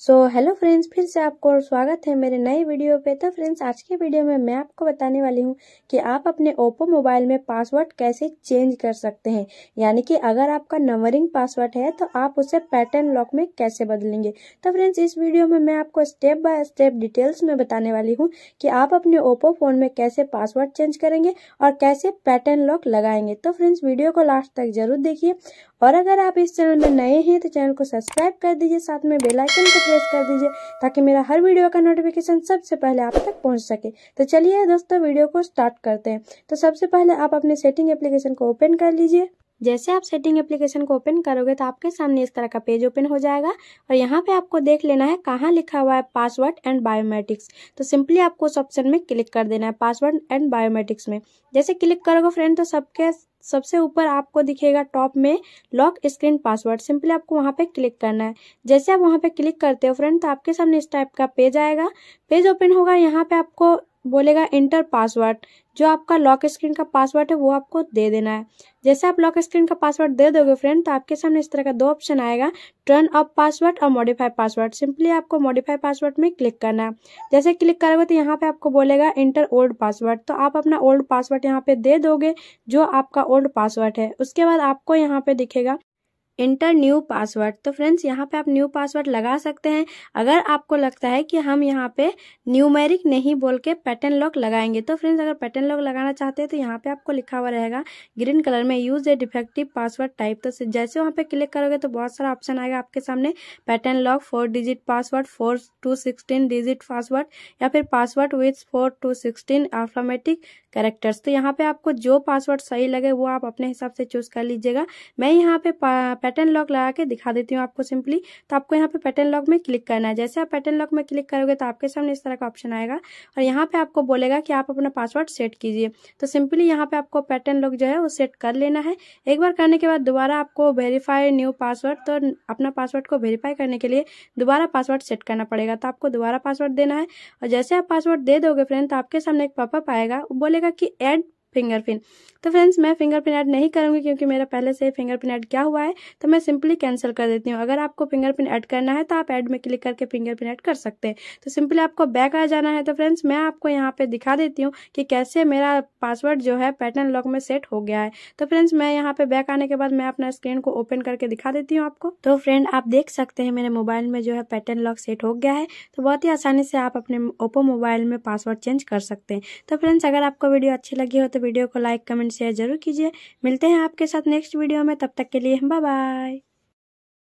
so hello friends फिर से आपको और स्वागत है मेरे नए वीडियो पे तो फ्रेंड्स आज के वीडियो में मैं आपको बताने वाली हूँ कि आप अपने ओप्पो मोबाइल में पासवर्ड कैसे चेंज कर सकते हैं यानी कि अगर आपका नंबरिंग पासवर्ड है तो आप उसे पैटर्न लॉक में कैसे बदलेंगे तो फ्रेंड्स इस वीडियो में मैं आपको स्टेप बाय स्टेप डिटेल्स में बताने वाली हूँ कि आप अपने ओप्पो फ़ोन में कैसे पासवर्ड चेंज करेंगे और कैसे पैटर्न लॉक लगाएंगे तो फ्रेंड्स वीडियो को लास्ट तक जरूर देखिए और अगर आप इस चैनल में नए हैं तो चैनल को सब्सक्राइब कर दीजिए साथ में बेलाइकन को प्रेस कर दीजिए ताकि मेरा हर वीडियो का नोटिफिकेशन सबसे पहले आप तक पहुँच सके तो चलिए दोस्तों वीडियो को स्टार्ट करते हैं तो सबसे पहले आप अपने सेटिंग एप्लीकेशन को ओपन कर लीजिए जैसे आप सेटिंग एप्लीकेशन को ओपन करोगे तो आपके सामने इस तरह का पेज ओपन हो जाएगा और यहाँ पे आपको देख लेना है कहाँ लिखा हुआ है पासवर्ड एंड बायोमेट्रिक्स तो सिंपली आपको उस ऑप्शन में क्लिक कर देना है पासवर्ड एंड बायोमेट्रिक्स में जैसे क्लिक करोगे फ्रेंड तो सबके सबसे ऊपर आपको दिखेगा टॉप में लॉक स्क्रीन पासवर्ड सिंपली आपको वहाँ पे क्लिक करना है जैसे आप वहाँ पे क्लिक करते हो फ्रेंड तो आपके सामने इस टाइप का पेज आएगा पेज ओपन होगा यहाँ पे आपको बोलेगा इंटर पासवर्ड जो आपका लॉक स्क्रीन का पासवर्ड है वो आपको दे देना है जैसे आप लॉक स्क्रीन का पासवर्ड दे दोगे फ्रेंड तो आपके सामने इस तरह का दो ऑप्शन आएगा टर्न अप पासवर्ड और मॉडिफाई पासवर्ड सिंपली आपको मॉडिफाई पासवर्ड में क्लिक करना है जैसे क्लिक करोगे तो यहाँ पे आपको बोलेगा इंटर ओल्ड पासवर्ड तो आप अपना ओल्ड पासवर्ड यहाँ पे दे दोगे जो आपका ओल्ड पासवर्ड है उसके बाद आपको यहाँ पे दिखेगा इंटर न्यू पासवर्ड तो फ्रेंड्स यहाँ पे आप न्यू पासवर्ड लगा सकते हैं अगर आपको लगता है कि हम यहाँ पे न्यूमेरिक नहीं बोल के पैटर्न लॉक लगाएंगे तो फ्रेंड्स अगर पैटर्न लॉक लगाना चाहते हैं तो यहाँ पे आपको लिखा हुआ रहेगा ग्रीन कलर में use a defective password type तो जैसे वहाँ पे क्लिक करोगे तो बहुत सारा ऑप्शन आएगा आपके सामने pattern lock four digit password four two sixteen digit password या फिर password with four two sixteen automatic characters तो यहाँ पे आपको जो पासवर्ड सही लगे वो आप अपने हिसाब से चूज कर लीजिएगा मैं यहाँ पे पैटर्न लॉक लगा के दिखा देती हूँ आपको सिंपली तो आपको यहाँ पे पैटर्न लॉक में क्लिक करना है जैसे आप पैटर्न लॉक में क्लिक करोगे तो आपके सामने इस तरह का ऑप्शन आएगा और यहाँ पे आपको बोलेगा कि आप अपना पासवर्ड सेट कीजिए तो सिंपली यहाँ पे आपको पैटर्न लॉक जो है वो सेट कर लेना है एक बार करने के बाद दोबारा आपको वेरीफाई न्यू पासवर्ड तो अपना पासवर्ड को वेरीफाई करने के लिए दोबारा पासवर्ड सेट करना पड़ेगा तो आपको दोबारा पासवर्ड देना है और जैसे आप पासवर्ड दे दोगे फ्रेंड तो आपके सामने एक पॉपअप आएगा वो बोलेगा कि एड फिंगरप्रिंट तो फ्रेंड्स मैं फिंगरप्रिंट ऐड नहीं करूंगी क्योंकि मेरा पहले से ही फिंगरप्रिंट ऐड क्या हुआ है तो मैं सिंपली कैंसिल कर देती हूँ अगर आपको फिंगरप्रिंट ऐड करना है तो आप ऐड में क्लिक करके फिंगरप्रिंट ऐड कर सकते हैं तो सिंपली आपको बैक आ जाना है तो फ्रेंड्स मैं आपको यहाँ पे दिखा देती हूँ कि कैसे मेरा पासवर्ड जो है पैटर्न लॉक में सेट हो गया है तो फ्रेंड्स मैं यहाँ पे बैक आने के बाद मैं अपना स्क्रीन को ओपन करके दिखा देती हूँ आपको तो फ्रेंड आप देख सकते हैं मेरे मोबाइल में जो है पैटर्न लॉक सेट हो गया है तो बहुत ही आसानी से आप अपने ओप्पो मोबाइल में पासवर्ड चेंज कर सकते हैं तो फ्रेंड्स अगर आपको वीडियो अच्छी लगी हो तो वीडियो को लाइक कमेंट शेयर जरूर कीजिए मिलते हैं आपके साथ नेक्स्ट वीडियो में तब तक के लिए बाय बाय